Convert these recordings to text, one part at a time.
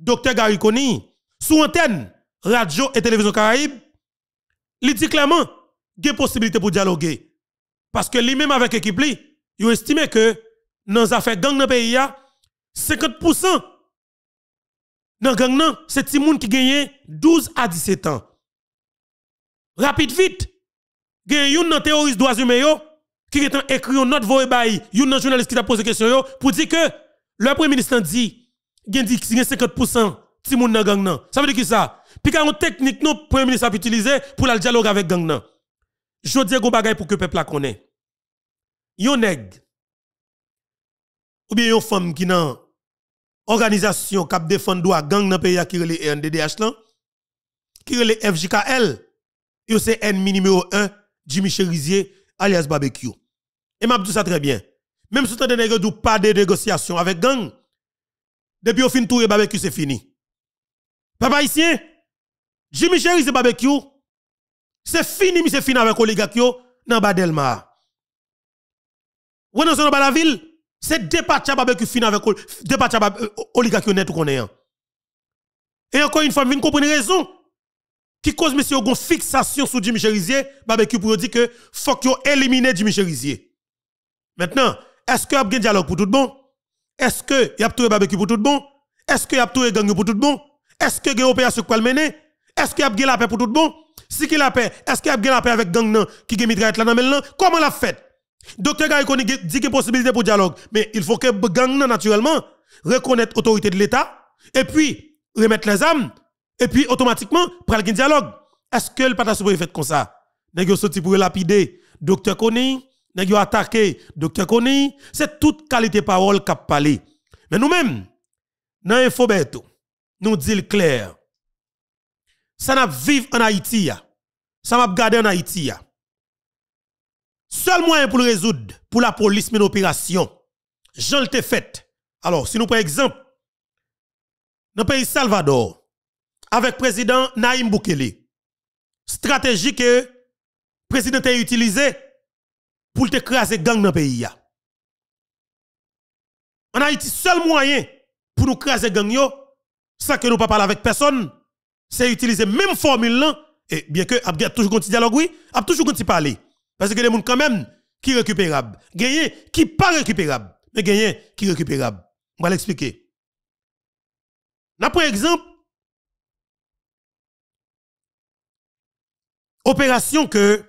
docteur Koni, sous antenne, radio et télévision Caraïbe, il dit clairement, qu'il y a possibilité pour dialoguer. Parce que lui-même avec l'équipe, il estime que dans les affaires gang dans le pays, 50% dans gang, c'est des gens qui gagnent 12 à 17 ans. Rapide vite, il y a un théoriste qui a écrit une note voie par un journaliste qui a posé question pour dire que le Premier ministre dit y a 50% ti moun nan gang nan. Ça veut dire qui ça? Puis quand technique le premier ministre a utilisé pour le dialogue avec gang nan. Je dis gon bagay pour que peuple la connaît. Yon nèg ou bien yon femme qui nan organisation kap défendre droit gang nan pays qui est NDDH lan qui relé FJKL yo c'est ennemi numéro 1 Jimmy Cherizier alias barbecue. Et m'a dit ça très bien. Même si tu as des négociations pas de négociation avec gang, depuis au fin tout, barbecue, c'est fini. Papa ici, Jimmy Chéri, c'est barbecue. C'est fini, mais c'est fini avec oligarchio dans Badelma. Ou dans la ville, c'est dépatcha barbecue fini avec dépatcha euh, oligarque net qu'on est. Hein. Et encore une fois, vous comprenez raison qui cause monsieur une fixation sur Jimmy Cherizier, barbecue pour dire que faut que éliminer Jimmy Cherizier. Maintenant, est-ce que vous avez un dialogue pour tout le monde est-ce que y a tout barbecue pour tout bon? Est-ce que y a tout gang pour tout bon? Est-ce que y a opération pour le mener? Est-ce que y a la paix pour tout bon? Si qu'il la paix, est-ce qu'il y a la paix avec gang qui a mitraillette là dans Comment la fait? Docteur Gaïko dit qu'il y a possibilité pour dialogue, mais il faut que gang naturellement reconnaître l'autorité de l'État et puis remettre les armes et puis automatiquement prendre un dialogue. Est-ce que le patas peut faire comme ça? N'est-ce pas pour lapider docteur Koni, yo attaqué Dr Koni, c'est toute qualité parole qu'a parlé. Mais nous-mêmes dans Infoberto, nous dit clair. Ça n'a vivre en Haïti Ça m'a garder en Haïti Seul moyen pour le résoudre pour la police une opération. Jean le fait. Alors, si nous prenons exemple dans pays Salvador avec président Naïm Bukele, stratégie que président a utilisée pour te craser gang dans le pays. En Haïti, seul moyen pour nous craser gang, yo, sans que nous pas parler avec personne, c'est utiliser même formule et bien que a toujours un dialogue, oui, a toujours un parler. Parce que les gens quand même qui récupérables, gagné qui pas récupérables, mais gagné qui récupérables. On va l'expliquer. Là, pour exemple, opération que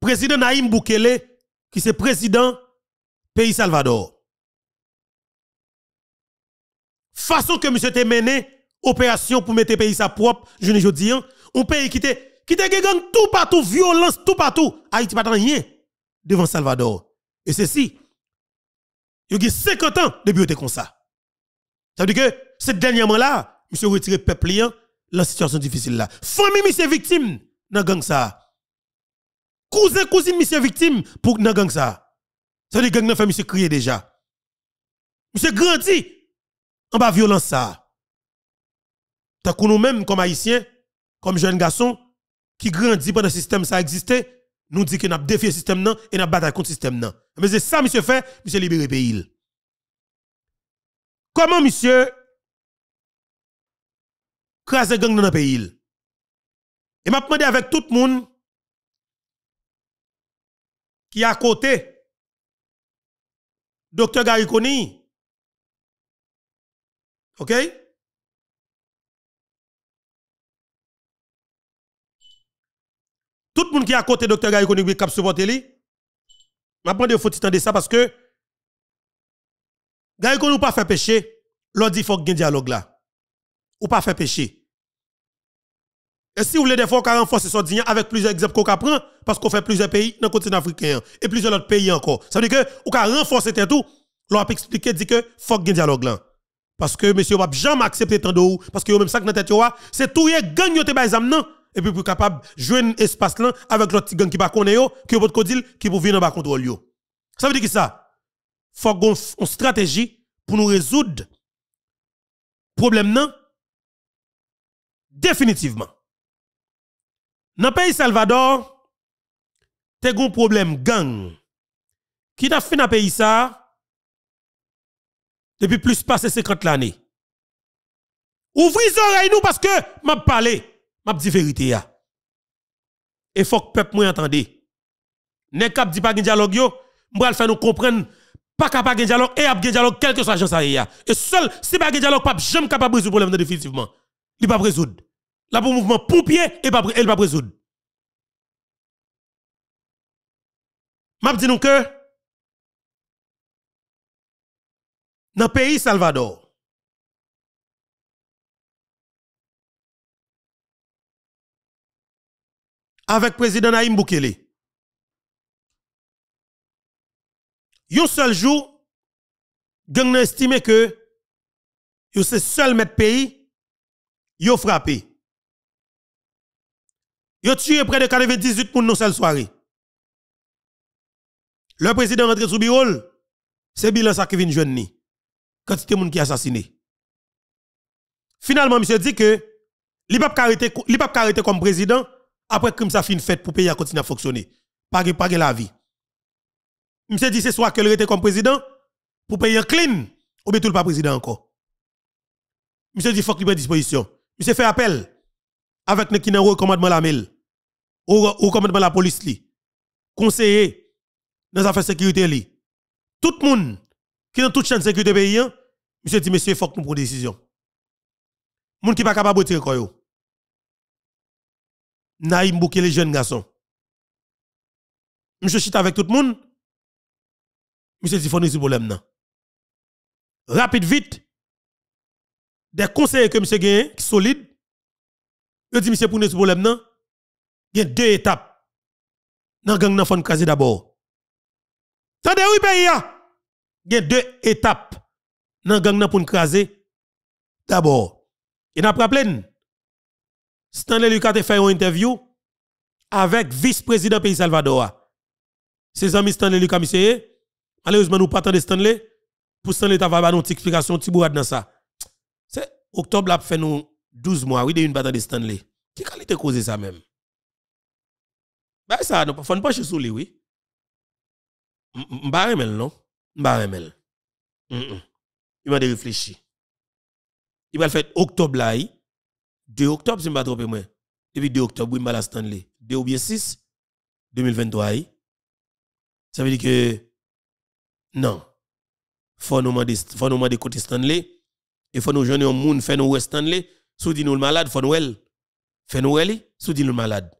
président Naïm Boukele, qui c'est président pays Salvador. Façon que monsieur te mené opération pour mettre pays sa propre, je ne dis hein. un pays qui te qui gang tout partout violence tout partout, Haïti pas rien devant Salvador. Et ceci il y a 50 ans depuis était comme ça. Ça veut dire que cette dernièrement là, monsieur retiré peuple hein, la situation difficile là. Famille monsieur victime dans gang ça cousin, cousin monsieur victime pour nous gang ça. Ça dit gang nan fait monsieur crier déjà. Monsieur grandi en bas violence ça. Tant que nous-mêmes, comme haïtiens, comme jeunes garçons, qui grandit pendant le système ça existait, nous dit que nous avons défié le système nan, et nous avons bataille contre le système nan. Mais c'est ça, monsieur fait, monsieur libéré le pays. Comment, monsieur, craser gang dans le pays? Et m'a demandé avec tout le monde, qui à côté, docteur Gariconi. OK? Tout le monde qui est à côté docteur Gariconi qui a supporter lui, m'a demandé faut de ça parce que Gariconi n'a pas fait péché, l'autre faut qu'il ait un dialogue là. Ou pas fait péché. Et si vous voulez des fois qu'on renforce son dîner avec plusieurs exemples qu'on prend, parce qu'on fait plusieurs pays dans le continent africain et plusieurs autres pays encore. Ça veut dire que vous renforcez renforcer tout, l'on a expliqué dit que faut qu'il dialogue là. Parce que monsieur va jamais accepter tant de parce que même ça que dans tête c'est tout il gang est non et puis pour capable jouer un espace là avec l'autre gang qui pas connaît pas, qui votre codil qui pour venir en contrôle Ça veut dire que ça faut qu'on une stratégie pour nous résoudre problème non définitivement. Dans le pays Salvador, y a un problème gang. Qui t'a fait dans pays ça depuis plus de 50 l'année. Ouvrez oreilles nous parce que m'a parlé, m'a dit vérité là. Et faut que peuple moi e entende. Nèg k'ap dit pas de dialogue yo, m'bral faire nous comprendre pas capable pas de dialogue et ap de dialogue quel que soit chance ça Et seul si pas de dialogue pas jamais capable résoudre problème définitivement. Il pas résoudre. La pour mouvement poupier et pas elle pas résoudre. M'a dit nous que dans le pays Salvador avec président Naïm Boukele. Un seul jour, gang estimé que yo seul met pays, yo frappé. Ils ont tué près de 98 personnes dans cette soirée. Le président rentre sous bureau, c'est bilan ça qui vient jeune Quantité monde qui assassiné. Finalement, monsieur dit que il pas arrêter comme président après que ça fin fait pour payer à continuer à fonctionner. Pas pas la vie. Monsieur dit c'est soit qu'il été comme président pour payer clean ou bien tout le pas président encore. Monsieur dit faut qu'il prenne disposition. Monsieur fait appel avec nous qui au commandement la mail au commandement la police li conseiller dans affaires sécurité li tout le monde qui dans toute chaîne sécurité pays hein, monsieur dit monsieur faut que nous prenions décision monde qui pas capable de tirer quoi Naïm bouquet les jeunes garçons monsieur suis avec tout le monde monsieur dit faut nous problème Nan. rapide vite des conseillers que monsieur gagne qui solides je dis, monsieur, pour nous, ce problème, non? Il y a deux étapes. Dans la gang, nous avons d'abord d'abord. Tendez, oui, pays, il y a deux étapes. Dans la gang, nous avons d'abord. Et n'a pas Stanley Lucas a fait une interview avec vice-président pays Salvador. Ses amis Stanley Lucas, monsieur, eh? malheureusement, nous pas de Stanley. Pour Stanley, tu vas avoir bah, une explication, dans ça. C'est octobre, là, fait nous 12 mois, oui, de une bataille de Stanley. Qui qualité causé ça même? Ben ça, nous faut pas sur lui, oui. M'ba remel, non? M'ba remel. Mm, mm. Il m'a réfléchi. Il va fait faire octobre là, 2 octobre, si je ne me trompe pas. 2 octobre, oui, m'a la Stanley. 2 ou bien 6, 2023, Ça veut dire que, non. Faut nous demander, faut côté Stanley. Et faut nous joindre un monde, faire nous West Stanley Sou di nou malade, fò wel. Fè nou sou di nou malade.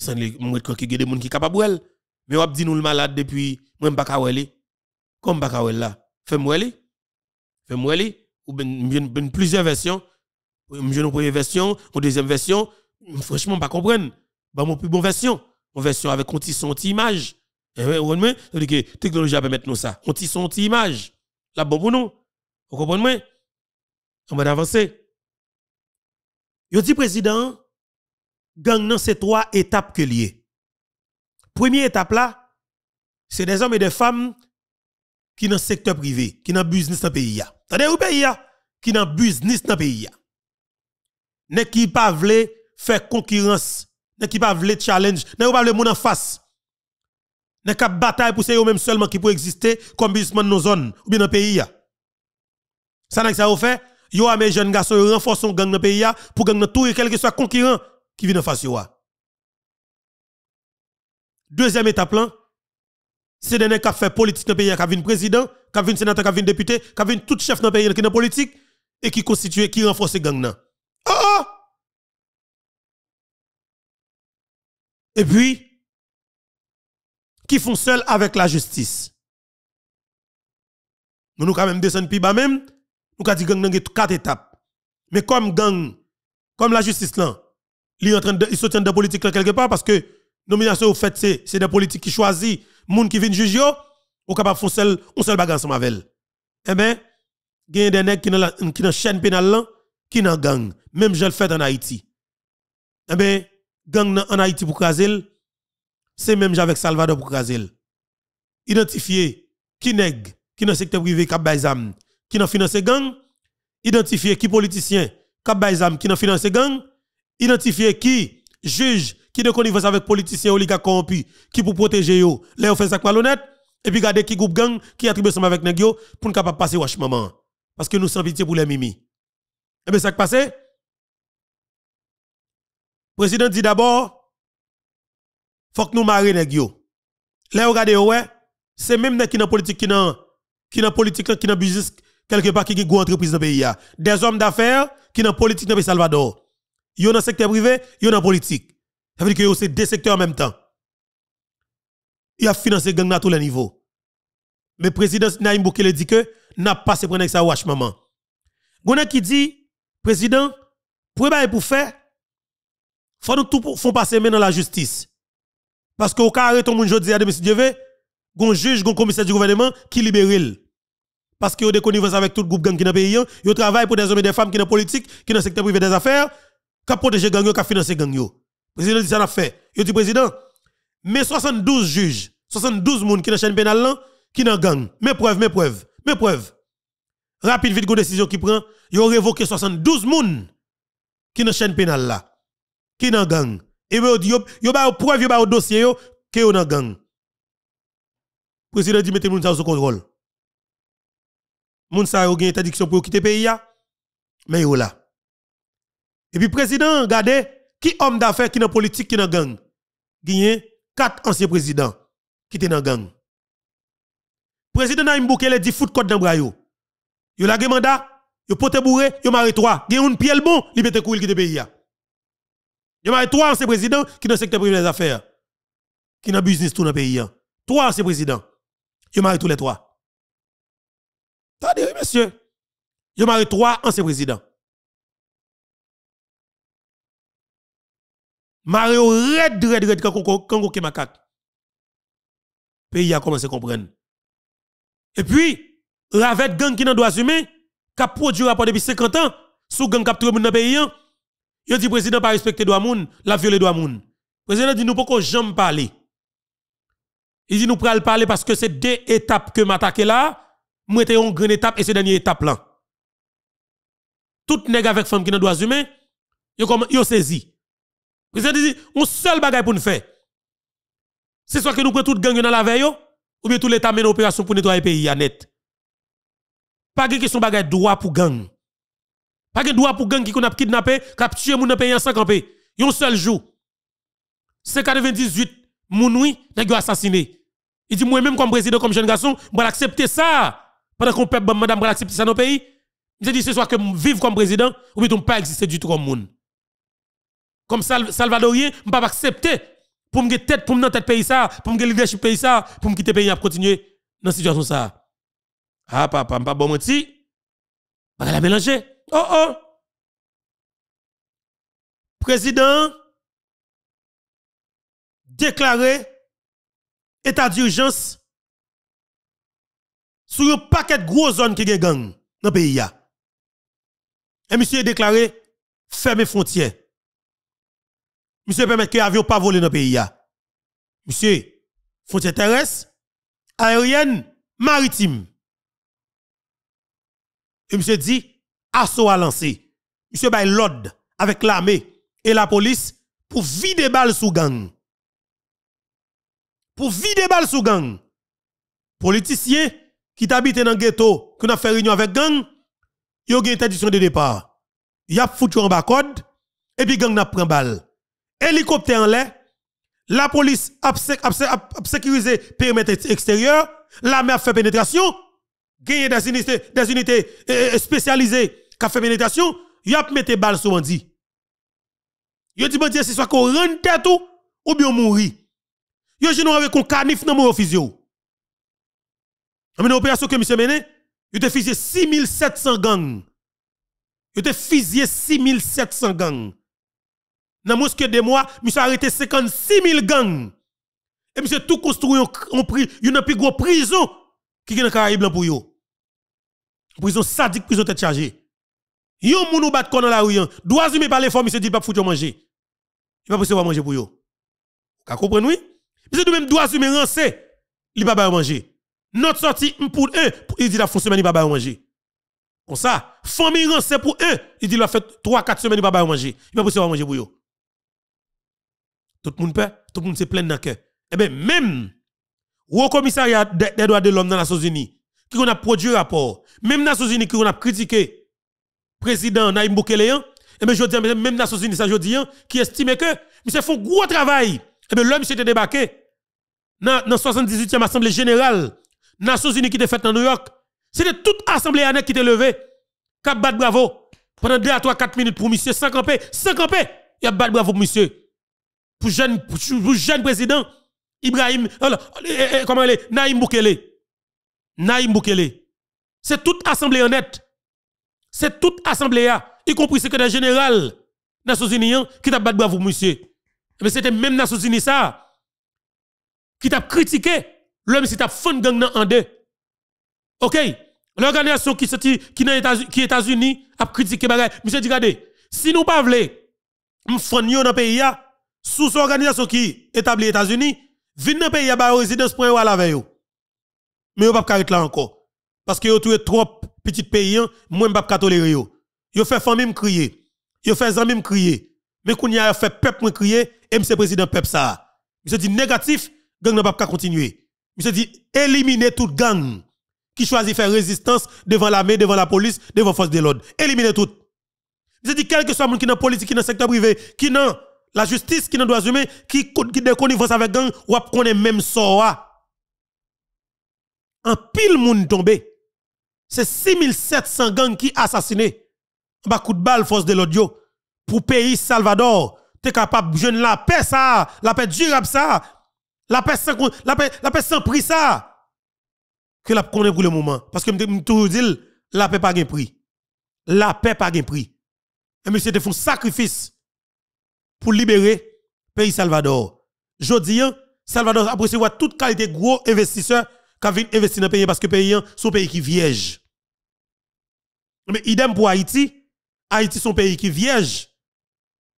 San li mwen kwa ki gede moun ki kapab wèl Mais on dit nous le malade depuis moi pas kaweli. Comme pas kawel là. Fais moi li. Fais moi li ou ben, ben, ben plusieurs versions. Je une première version, une deuxième version, franchement pas comprendre. Bah mon plus bonne version, mon version avec un petit son, petit image. Et eh ouais, dire que technologie va permettre nous ça. Un petit son, petit image. La bon pour nous. Vous comprenez moi? On va avancer. Yo dit président, gang nan ces trois étapes que lié. Première étape là, c'est des hommes et des femmes qui dans secteur privé, qui dans business dans pays ya. avez ou pays ya, qui dans business dans pays ya. Ne qui pas faire concurrence, ne qui pas vle challenge, ne ou pas vle moun en face. Ne cap bataille pour c'est eux même seulement qui peut exister comme businessman dans nos zones ou bien dans pays Ça n'a que ça fait yo a mes jeunes garçons renforcent son gang dans pays pour gang dans tout et quel que soit conquérant qui vient en face yo Deuxième étape là, c'est ne qui fait politique dans pays qui vient président, qui vient sénateur, qui vient député, qui vient tout chef dans pays qui dans politique et qui constitue qui renforce gang là. oh! Et puis qui font seul avec la justice. Nous nous quand même descendre plus bas même nous avons dit gang nan quatre étapes. Mais comme gang, comme la justice là, ils en train de, soutiennent des politiques là quelque part parce que nomination au fait c'est c'est des politiques qui choisissent gens qui viennent juger oh. ou capable font seul un seul bagarre ensemble avec Eh ben gagne des nèg qui dans qui dans chaîne pénale là qui dans gang même je le fait en Haïti. Eh ben gang en Haïti pour craser c'est même avec Salvador pour craser. Identifier qui nèg qui dans secteur privé cap baizam qui dans financé gang, identifier qui politicien qui dans financé gang, identifier qui juge qui de connivence avec ou oligarque corrompu qui pour protéger eux, on fait ça quoi honnête et puis garder qui groupe gang qui attribue ensemble avec nego pour ne capable passer wash maman parce que nous sommes pitié pour les mimi. Et eh bien ça qui passé Président dit d'abord faut que nous marions les yo. Là regardez ouais, c'est même les qui dans politique qui dans qui politique qui dans business quelque part qui est une entreprise dans le pays. Hein. Des hommes d'affaires qui sont dans politique dans le Salvador. Ils sont dans le secteur privé, ils sont dans la politique. Ça veut dire que c'est deux secteurs en même temps. Ils ont financé gang à tous les niveaux. Mais le président Naïm Boukele dit que n'a pas se prendre sa wash maman. Gona qui dit, président, pour pour faire, faut nous tout font passer dans la justice. Parce que au cas arrêté mon jodi à monsieur Dieu, un juge, un commissaire du gouvernement qui libère parce qu'ils ont des connivences avec tout le groupe gang qui dans le pays. Ils hein. travaillent pour des hommes et des femmes qui sont politique, qui sont dans le secteur privé des affaires, qui les gangs, qui les gang. Le président dit ça, n'a fait. Il dit, président, mais 72 juges, 72 personnes qui sont dans la chaîne pénale, hein, qui sont dans gang. Mes preuves, mes preuves, mes preuves. Rapide, vite, une décision qui prend. Ils ont révoqué 72 personnes qui sont dans la chaîne pénale, là, qui sont dans gang. Et ils ben, ont dit, ils ont des preuves, ils ont des dossiers, qui sont dans gang. Le président dit, mettez-moi ça sous contrôle moun sa yo gen interdiction pour quitter le pays ya mais yo là et puis président regardez qui homme d'affaires qui dans politique qui dans gang gagné quatre anciens présidents qui étaient dans gang président Naim Boukele dit foot code dans bras yo a la gen mandat yo pote bourré yo maré trois gen un pied bon li mette courir quitter pays ya yo eu trois anciens présidents qui dans secteur privé des affaires qui dans business tout dans pays trois anciens présidents yo maré tous les trois messieurs, il y ancien trois anciens présidents. Mario red, red, red, quand on macaque. Pays a commencé à comprendre. Et puis, ravet gang qui n'a doit assumer, qui a produit rapport depuis 50 ans, sous gang qui a dans le pays, il hein. dit président pas respecter droit moun, la violé droit moun. Président dit nous pourquoi jamais parler. Il dit nous pral parler parce que c'est deux étapes que m'attaquer là, moi était une grande étape et c'est dernière étape là. Tout nèg avec femme qui n'a droits humains, yo comme yo saisi. Président dit on seul bagage pour nous faire. C'est soit que nous prenons tout gang dans la veille ou bien tout l'état mène opération pour nettoyer pays à net. Pas de question bagage droit pour gang. Pas de droit pour gang qui qu'on a kidnappé, capturer moun dans pays en y a Un seul jour. C'est 98 moun oui, nèg assassiné. Il dit moi même comme président comme jeune garçon, je vais accepter ça. Pendant qu'on peut madame, accepter ça dans nos pays, je dis ce soit que vivre comme président, ou bien pas exister du tout comme monde. Comme Salvadorien, je ne pas accepter pour me tête, pour me tête pays ça, pour me leadership pays ça, pour me quitter pays à continuer dans cette situation ça. Ah, papa, pas bon menti. Pas la mélanger. Oh, oh. Président, déclaré état d'urgence sur un paquet de gros zones qui gang dans le pays. Et monsieur a déclaré, fermez frontières. Monsieur permet que l'avion pas volé dans le pays. Monsieur, frontières terrestres, aériennes, maritimes. Et monsieur dit, assaut à lancer. Monsieur bail l'ordre avec l'armée et la police pour vider balles sous gang. Pour vider balles sous gang. politicien qui t'habite dans le ghetto, qui a fait réunion avec gang, ils ont une interdiction de départ. Ils ont foutu en bas code, et puis gang n'a pris balle. Hélicoptère en l'air, la police a, sécurisé le périmètre extérieur, l'armée a fait pénétration, gagné des unités, des unités euh, euh, spécialisées qui a fait pénétration, ils ont mis balle sur bandit. Ils ont dit si c'est soit qu'on rentre tout, ou bien mourir. Ils ont avec un canif dans mon office. Dans l'opération que monsieur mené, il a fusillé 6700 gangs. Il a fusillé 6700 gangs. Dans moins que mois, monsieur a arrêté 56 000 gangs. Et monsieur tout construit en plus grosse prison qui est dans Caraïbe, pour yo. Prison sadique, prison tête chargée. Yon moun ou bat kon dans la rue, hein? Dois-je me par fort, monsieur dit pas foutre manger. Il va pas pouvoir manger pour yo. Vous comprenez oui? Monsieur tout même dois-je me rancé, il pas manger. Notre sortie pour un, il dit la fausse semaine, il va pas manger. Comme ça, famille c'est pour un, il dit la fait 3-4 semaines, il va pas manger. Il va pas manger pour eux. Tout le monde peut, tout le monde se plaint dans le cœur. Eh bien, même, au commissariat des droits de l'homme dans les Nations qui on a produit rapport, même la Unies qui on a critiqué, président Naïm Boukeleyan, hein, eh bien, je dis, même la Unies, ça, je dis, hein, qui estime que, monsieur, un gros travail. Eh bien, l'homme s'était débarqué dans la 78e Assemblée Générale Nations Unies qui étaient faites dans New York. C'était toute assemblée honnête qui était levée. Cap bat bravo. Pendant 2 à 3, 4 minutes pour monsieur. 5 ans. 5 Il a bat bravo pour monsieur. Pour jeune, pour, jeune président. Ibrahim, euh, euh, euh, comment elle est? Naïm Boukele. Naïm Boukele. C'est toute assemblée honnête. C'est toute assemblée, y compris que ce secrétaire général Nations Unies, hein, qui t'a battu bravo, monsieur. Mais c'était même Nations Unies ça, qui t'a critiqué L'homme, c'est ta fond gang en deux. OK? L'organisation qui est qui États-Unis, a critiqué bagay. Monsieur dit, regardez, si nous pas voulons, nous dans nan pays, sous organisation qui établit États-Unis, venez dans le pays, ba résidence pour à la veille. Mais vous pas carré là encore. Parce que vous trouvez trop petits pays, hein, moi, je ne pas tolérer. Vous fait famille me crier. Vous fait amis me crier. Mais quand vous fait peuple me crier, et monsieur président peuple ça. Monsieur dit négatif, gang n'a pas continuer se dit, éliminer toute gang qui choisit faire résistance devant l'armée, devant la police, devant la force de l'ordre. Éliminer tout. Monsieur dit, quel que soit le monde qui est dans la politique, qui est dans le secteur privé, qui est dans la justice, qui est dans dans droit qui, qui des connivence avec gang, ou est même sort. En pile monde tombé. C'est 6700 gangs qui assassinés. En coup de balle, force de l'ordre. Pour pays Salvador, tu es capable de la paix, ça, la paix durable, ça. La paix sans, la paix, la paix sans prix ça. Que la connaît pour le moment. Parce que je toujours dit, la paix pas gain prix. La paix pas gain prix. Et monsieur te font sacrifice pour libérer pays Salvador. Jodi, hein, Salvador a recevoir toute qualité gros investisseurs qui viennent investir dans le pays parce que pays est un hein, pays qui viège. Mais idem pour Haïti. Haïti, son pays qui vierge.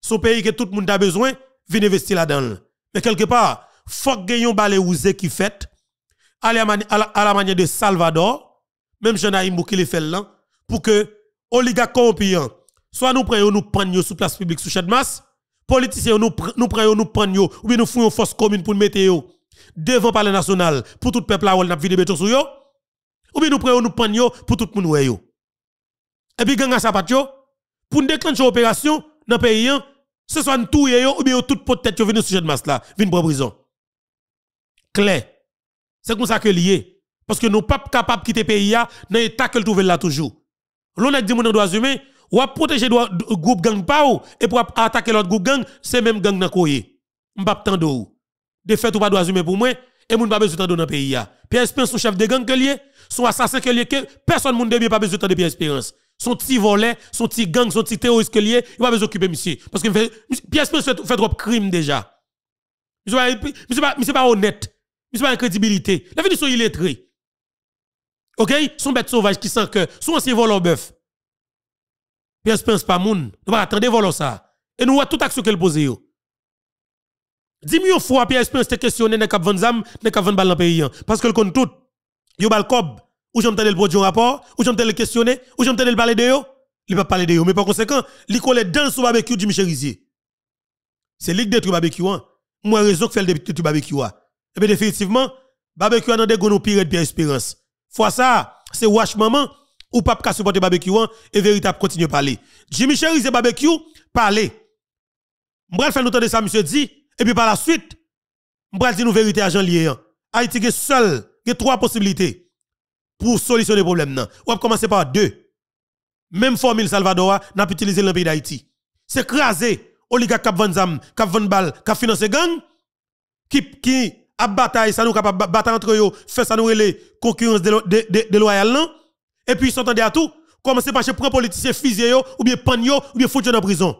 Son pays que tout le monde a besoin, vient investir là-dedans. Mais quelque part, Fok que yon ouze qui fait, à la, manière de Salvador, même Jean-Aïm qui le fait là, pour que oligarques corrompants, soit nous prenons, nous prenons sous place publique, sous de masse, politiciens, nous prenons, nous prenons, ou bien nous fouillons force commune pour nous mettre devant palais national, pour tout le peuple là où on a vu sur ou bien nous prenons, nous prenons pour tout le monde. Et puis, gang sa sapatio, pour déclencher opération dans le pays, ce soit nous tout ou bien tout pot tête qui vient sur cette masse là, vient pour prison clair. C'est comme ça que lié. Parce que nous ne sommes pas capables de quitter le pays dans l'état que trouver là toujours. L'on est dit mon droits humains, ou à protéger le groupe gang pao et pour attaquer l'autre groupe gang, c'est même gang dans koyé. pas tando. De fait ou pas droits pour moi et moun pas besoin tando dans pays Pierre Espérance son chef de gang que son assassin que lié personne ne de pas besoin de Pierre Espérance. Son petit volet, son petit gang, son petit terroriste que lié, il pas besoin occuper monsieur parce que Pierre Espérance fait, trop de crime déjà. mais pas monsieur pas honnête. Monsieur pas une crédibilité. vie de sont illettré. OK? Son bête sauvage qui sent que son ancien volant bœuf. Pierre pense pas moun. Nous pas attendre volant ça. Et nous voyons tout action qu'elle pose yo. Dix millions fois, Pierre Espérance te questionné dans cap 20 zam, dans cap 20 balles dans le pays. Hein. Parce que le compte tout. Yo bal cob, ou j'aime le produit un rapport, ou j'aime le questionner, ou j'aime le parler de yo. Il pas parler de yo. Mais par conséquent, il colle dans son barbecue du Michel C'est lui de tu barbecue. Hein. Moi, raison que fait le du barbecue. Hein. Et eh bien définitivement, barbecue a des pire de bien espérance. Fois ça, c'est wash maman ou pas qu'à supporter barbecue hein, et véritable continue parler. Jimmy Cherry c'est barbecue, parler. vais faire nous de ça monsieur dit et puis par la suite, vais dit nous vérité à Jean lié Haïti est seul, il trois possibilités pour solutionner le problème On va commencer par deux. Même formule Salvador n'a pas utilisé le pays d'Haïti. C'est crasé oligarque cap van zam, cap van balle, cap Financé gang qui qui à bataille, ça nous capable battre entre eux, faire ça nous les concurrence de, non? Et puis, ils à tout. commencer par chez prendre politicien physique, ou bien pan ou bien foutre la prison.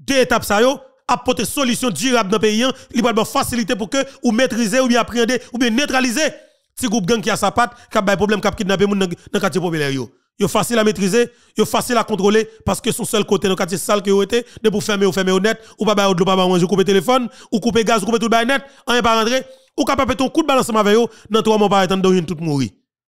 Deux étapes ça yo, apporter solution durable dans le pays, hein. il va facilité pour que ou maîtriser, ou bien appréhender, ou bien neutraliser. Petit groupe gang qui a sa patte, qui a des problèmes, qui a kidnappé dans le quartier populaire Yo facile à maîtriser, yo facile à contrôler parce que son seul côté dans quartier sale que yo été, de pour fermer ou fermer net, ou pas ou de pas manger, couper téléphone, ou couper gaz, couper tout le net, rien pas rentrer, ou capable ton coup de balance avec yo, dans trois mois par temps de tout mourir.